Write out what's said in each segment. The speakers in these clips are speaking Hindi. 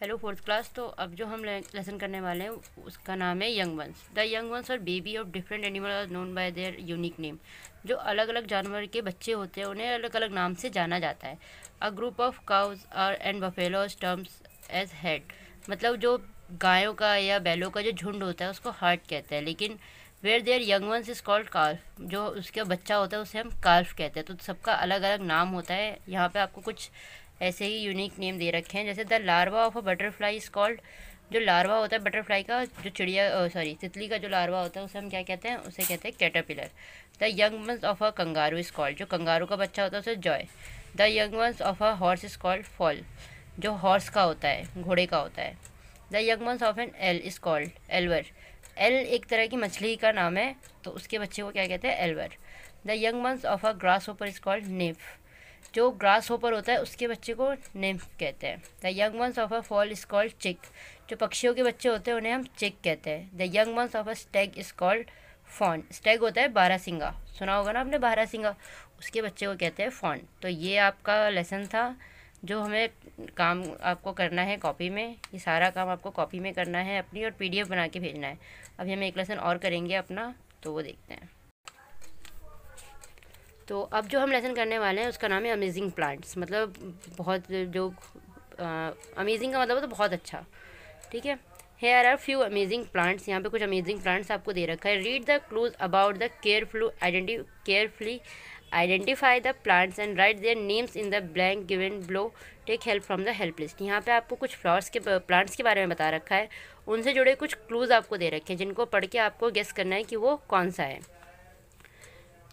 हेलो फोर्थ क्लास तो अब जो हम लेसन करने वाले हैं उसका नाम है young ones the young ones और baby of different animal are known by their unique name जो अलग अलग जानवर के बच्चे होते हैं उन्हें अलग अलग नाम से जाना जाता है a group of cows are and buffaloes terms as herd मतलब जो गायों का या बैलों का जो झुंड होता है उसको हार्ट कहते हैं लेकिन where their young ones is called calf जो उसका बच्चा होता है उसे हम काल्फ कहते हैं तो सबका अलग अलग नाम होता है यहाँ पर आपको कुछ ऐसे ही यूनिक नेम दे रखे हैं जैसे the larva of a butterfly is called जो लार्वा होता है बटरफ्लाई का जो चिड़िया सॉरी तितली का जो लार्वा होता है उसे हम क्या कहते हैं उसे कहते हैं caterpillar the young ones of a kangaroo is called जो कंगारू का बच्चा होता है उसे joey the young ones of a horse is called foal जो हॉर्स का होता है घोड़े का होता है the young ones of an eel is called elver eel एक तरह की मछली का नाम है तो उसके बच्चे को क्या कहते हैं elver the young ones of a grasshopper is called nymph जो ग्रास होपर होता है उसके बच्चे को निम्फ कहते हैं the young ones of a fowl is called chick जो पक्षियों के बच्चे होते हैं उन्हें हम चिक कहते हैं the young ones of a stag is called fawn stag होता है बारह सिंगा सुना होगा ना आपने बारह सिंगा उसके बच्चे को कहते हैं फॉन तो ये आपका लेसन था जो हमें काम आपको करना है कॉपी में ये सारा काम आपको कॉपी में करना है अपनी और पीडीएफ बना के भेजना है अभी हम एक लेसन और करेंगे अपना तो वो देखते हैं तो अब जो हम लेसन करने वाले हैं उसका नाम है अमेजिंग प्लांट्स मतलब बहुत जो अमेजिंग का मतलब तो बहुत अच्छा ठीक है here are few amazing plants यहाँ पे कुछ अमेजिंग प्लांट्स आपको दे रखा है read the clues about the careful आइडेंटि carefully identify the plants and write their names in the blank given below take help from the help list यहाँ पे आपको कुछ फ्लावर्स के प्लांट्स के बारे में बता रखा है उनसे जुड़े कुछ क्लूज़ आपको दे रखे हैं जिनको पढ़ के आपको गेस करना है कि वो कौन सा है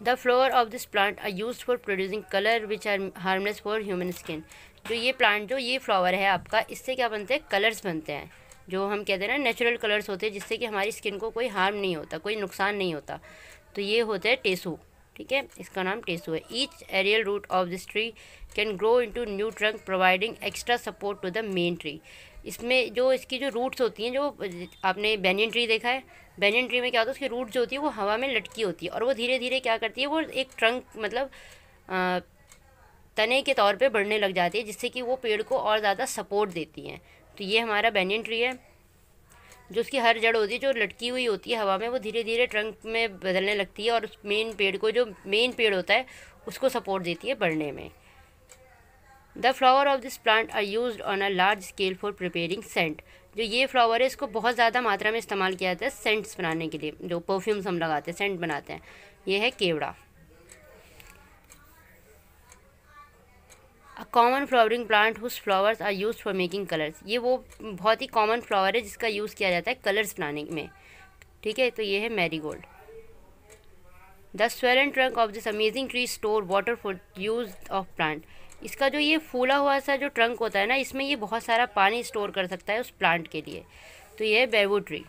the flower of this plant are use for producing colour which are harmless for human skin जो ये प्लांट जो ये फ्लावर है आपका इससे क्या बनते हैं कलर्स बनते हैं जो हम कहते हैं ना नेचुरल कलर्स होते हैं जिससे कि हमारी स्किन को कोई हार्म नहीं होता कोई नुकसान नहीं होता तो ये होता है टेसू ठीक है इसका नाम टेसू है each aerial root of this tree can grow into new trunk providing extra support to the main tree इसमें जो इसकी जो रूट्स होती हैं जो आपने बैनियन ट्री देखा है बैनियन ट्री में क्या होता है उसकी रूट जो होती है वो हवा में लटकी होती है और वो धीरे धीरे क्या करती है वो एक ट्रंक मतलब तने के तौर पर बढ़ने लग जाती है जिससे कि वो पेड़ को और ज़्यादा सपोर्ट देती हैं तो ये हमारा बैनियन ट्री है जो उसकी हर जड़ होती है जो लटकी हुई होती है हवा में वो धीरे धीरे ट्रंक में बदलने लगती है और उस मेन पेड़ को जो मेन पेड़ होता है उसको सपोर्ट देती है बढ़ने में the flower of this plant are use on a large scale for preparing scent जो ये फ्लावर है इसको बहुत ज़्यादा मात्रा में इस्तेमाल किया जाता है सेंट्स बनाने के लिए जो परफ्यूम्स हम लगाते हैं सेंट बनाते हैं ये है केवड़ा a common flowering plant whose flowers are use for making colours ये वो बहुत ही कॉमन फ्लावर है जिसका यूज़ किया जाता है कलर्स बनाने में ठीक है तो ये है gold the swollen trunk of this amazing tree store water for use of plant इसका जो ये फूला हुआ सा जो ट्रंक होता है ना इसमें ये बहुत सारा पानी स्टोर कर सकता है उस प्लांट के लिए तो ये है बेबू tree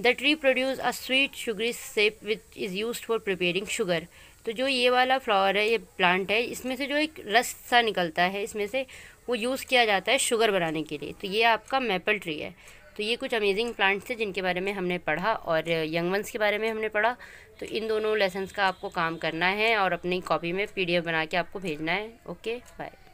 the tree produce a sweet sugary sap which is use for preparing sugar तो जो ये वाला फ्लावर है ये प्लांट है इसमें से जो एक रस सा निकलता है इसमें से वो यूज़ किया जाता है शुगर बनाने के लिए तो ये आपका मेपल ट्री है तो ये कुछ अमेजिंग प्लांट्स थे जिनके बारे में हमने पढ़ा और यंग वंस के बारे में हमने पढ़ा तो इन दोनों लेसन्स का आपको काम करना है और अपनी कॉपी में एफ बना के आपको भेजना है ओके बाय